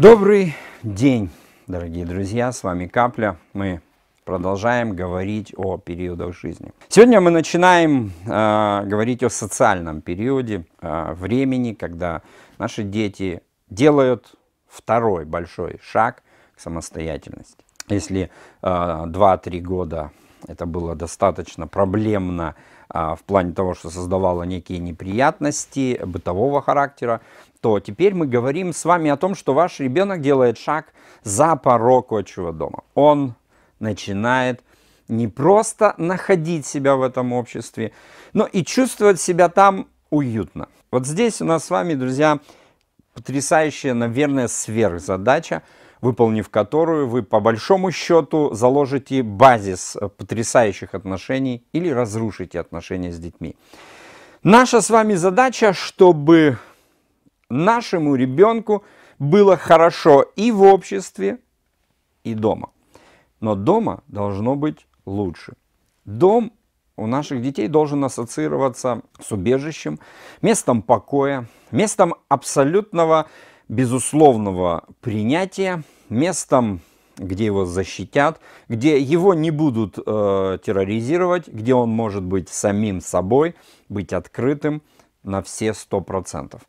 Добрый день, дорогие друзья, с вами Капля. Мы продолжаем говорить о периодах жизни. Сегодня мы начинаем э, говорить о социальном периоде э, времени, когда наши дети делают второй большой шаг к самостоятельности. Если э, 2-3 года это было достаточно проблемно а, в плане того, что создавало некие неприятности бытового характера, то теперь мы говорим с вами о том, что ваш ребенок делает шаг за порог отчего дома. Он начинает не просто находить себя в этом обществе, но и чувствовать себя там уютно. Вот здесь у нас с вами, друзья, потрясающая, наверное, сверхзадача – выполнив которую вы по большому счету заложите базис э, потрясающих отношений или разрушите отношения с детьми. Наша с вами задача, чтобы нашему ребенку было хорошо и в обществе, и дома. Но дома должно быть лучше. Дом у наших детей должен ассоциироваться с убежищем, местом покоя, местом абсолютного безусловного принятия, местом, где его защитят, где его не будут э, терроризировать, где он может быть самим собой, быть открытым на все 100%.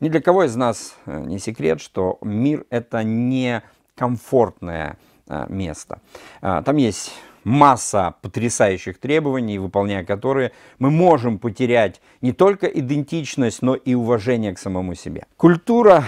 Ни для кого из нас э, не секрет, что мир это не комфортное э, место. Э, там есть масса потрясающих требований, выполняя которые мы можем потерять не только идентичность, но и уважение к самому себе. Культура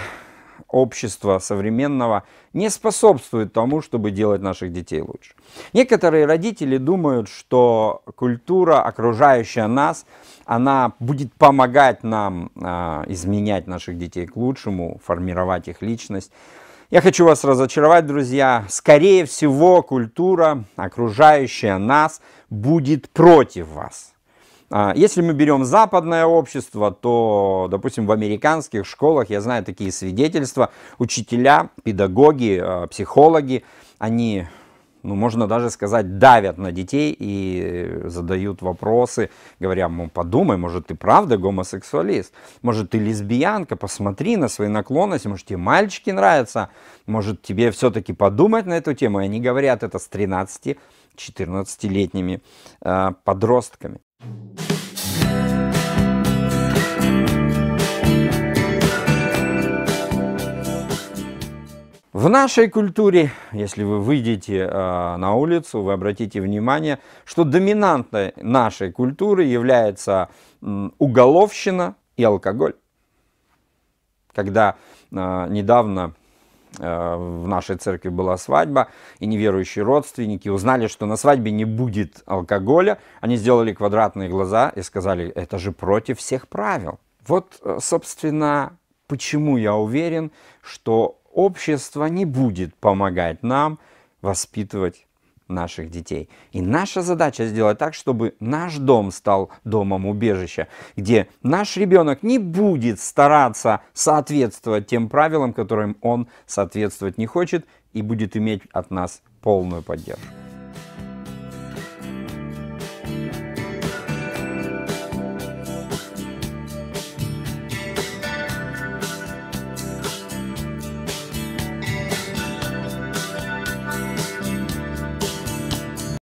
общества современного не способствует тому, чтобы делать наших детей лучше. Некоторые родители думают, что культура, окружающая нас, она будет помогать нам э, изменять наших детей к лучшему, формировать их личность. Я хочу вас разочаровать, друзья. Скорее всего, культура, окружающая нас, будет против вас. А, если мы берем западное общество, то, допустим, в американских школах, я знаю такие свидетельства, учителя, педагоги, а, психологи, они, ну, можно даже сказать, давят на детей и задают вопросы, говоря, ну, подумай, может, ты правда гомосексуалист, может, ты лесбиянка, посмотри на свои наклонности, может, тебе мальчики нравятся, может, тебе все-таки подумать на эту тему. И они говорят это с 13-14-летними э, а, подростками. В нашей культуре, если вы выйдете э, на улицу, вы обратите внимание, что доминантной нашей культуры является э, уголовщина и алкоголь. Когда э, недавно э, в нашей церкви была свадьба, и неверующие родственники узнали, что на свадьбе не будет алкоголя, они сделали квадратные глаза и сказали, это же против всех правил. Вот, э, собственно, почему я уверен, что общество не будет помогать нам воспитывать наших детей. И наша задача сделать так, чтобы наш дом стал домом убежища, где наш ребенок не будет стараться соответствовать тем правилам, которым он соответствовать не хочет, и будет иметь от нас полную поддержку.